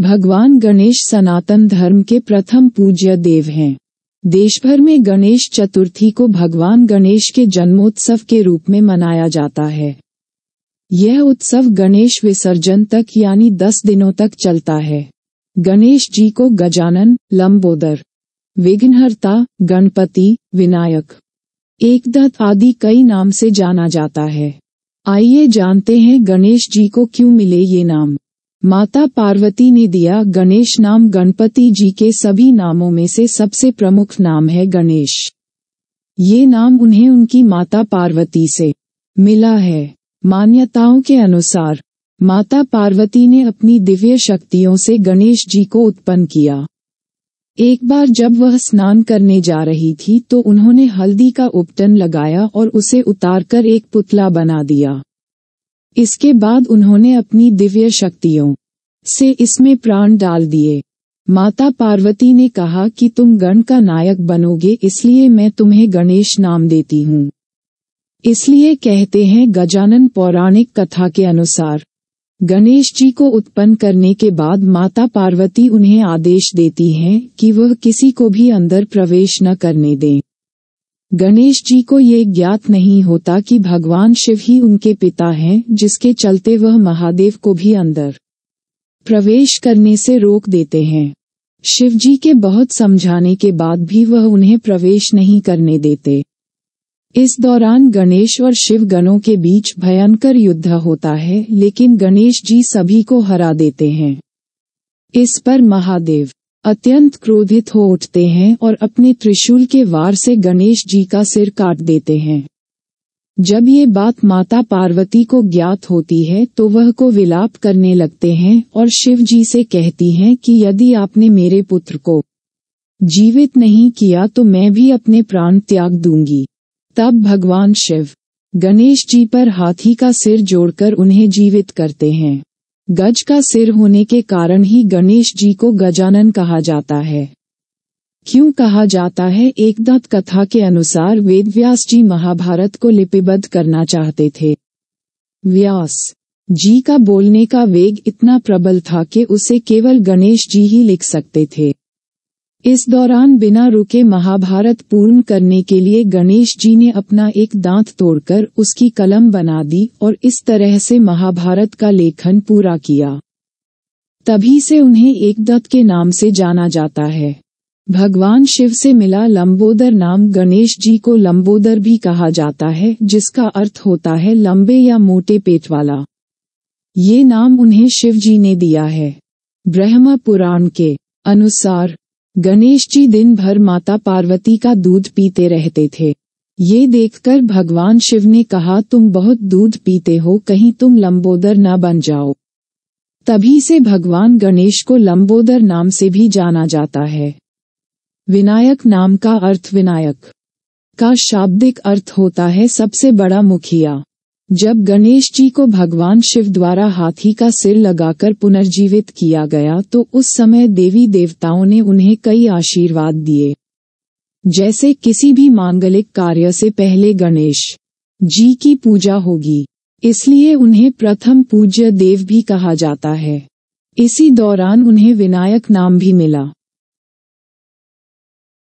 भगवान गणेश सनातन धर्म के प्रथम पूज्य देव हैं देशभर में गणेश चतुर्थी को भगवान गणेश के जन्मोत्सव के रूप में मनाया जाता है यह उत्सव गणेश विसर्जन तक यानी दस दिनों तक चलता है गणेश जी को गजानन लंबोदर विघ्नहर्ता गणपति विनायक एकदत्त आदि कई नाम से जाना जाता है आइए जानते हैं गणेश जी को क्यों मिले ये नाम माता पार्वती ने दिया गणेश नाम गणपति जी के सभी नामों में से सबसे प्रमुख नाम है गणेश ये नाम उन्हें उनकी माता पार्वती से मिला है मान्यताओं के अनुसार माता पार्वती ने अपनी दिव्य शक्तियों से गणेश जी को उत्पन्न किया एक बार जब वह स्नान करने जा रही थी तो उन्होंने हल्दी का उपटन लगाया और उसे उतारकर एक पुतला बना दिया इसके बाद उन्होंने अपनी दिव्य शक्तियों से इसमें प्राण डाल दिए माता पार्वती ने कहा कि तुम गण का नायक बनोगे इसलिए मैं तुम्हें गणेश नाम देती हूँ इसलिए कहते हैं गजानन पौराणिक कथा के अनुसार गणेश जी को उत्पन्न करने के बाद माता पार्वती उन्हें आदेश देती हैं कि वह किसी को भी अंदर प्रवेश न करने दें गणेश जी को ये ज्ञात नहीं होता कि भगवान शिव ही उनके पिता हैं जिसके चलते वह महादेव को भी अंदर प्रवेश करने से रोक देते हैं शिव जी के बहुत समझाने के बाद भी वह उन्हें प्रवेश नहीं करने देते इस दौरान गणेश और शिव गणों के बीच भयंकर युद्ध होता है लेकिन गणेश जी सभी को हरा देते हैं इस पर महादेव अत्यंत क्रोधित हो उठते हैं और अपने त्रिशूल के वार से गणेश जी का सिर काट देते हैं जब ये बात माता पार्वती को ज्ञात होती है तो वह को विलाप करने लगते हैं और शिव जी से कहती हैं कि यदि आपने मेरे पुत्र को जीवित नहीं किया तो मैं भी अपने प्राण त्याग दूंगी तब भगवान शिव गणेश जी पर हाथी का सिर जोड़कर उन्हें जीवित करते हैं गज का सिर होने के कारण ही गणेश जी को गजानन कहा जाता है क्यों कहा जाता है एक दत्त कथा के अनुसार वेदव्यास जी महाभारत को लिपिबद्ध करना चाहते थे व्यास जी का बोलने का वेग इतना प्रबल था कि उसे केवल गणेश जी ही लिख सकते थे इस दौरान बिना रुके महाभारत पूर्ण करने के लिए गणेश जी ने अपना एक दांत तोड़कर उसकी कलम बना दी और इस तरह से महाभारत का लेखन पूरा किया तभी से उन्हें एक दत्त के नाम से जाना जाता है भगवान शिव से मिला लंबोदर नाम गणेश जी को लंबोदर भी कहा जाता है जिसका अर्थ होता है लंबे या मोटे पेट वाला ये नाम उन्हें शिव जी ने दिया है ब्रह्म पुराण के अनुसार गणेश जी दिन भर माता पार्वती का दूध पीते रहते थे ये देखकर भगवान शिव ने कहा तुम बहुत दूध पीते हो कहीं तुम लंबोदर न बन जाओ तभी से भगवान गणेश को लंबोदर नाम से भी जाना जाता है विनायक नाम का अर्थ विनायक का शाब्दिक अर्थ होता है सबसे बड़ा मुखिया जब गणेश जी को भगवान शिव द्वारा हाथी का सिर लगाकर पुनर्जीवित किया गया तो उस समय देवी देवताओं ने उन्हें कई आशीर्वाद दिए जैसे किसी भी मांगलिक कार्य से पहले गणेश जी की पूजा होगी इसलिए उन्हें प्रथम पूज्य देव भी कहा जाता है इसी दौरान उन्हें विनायक नाम भी मिला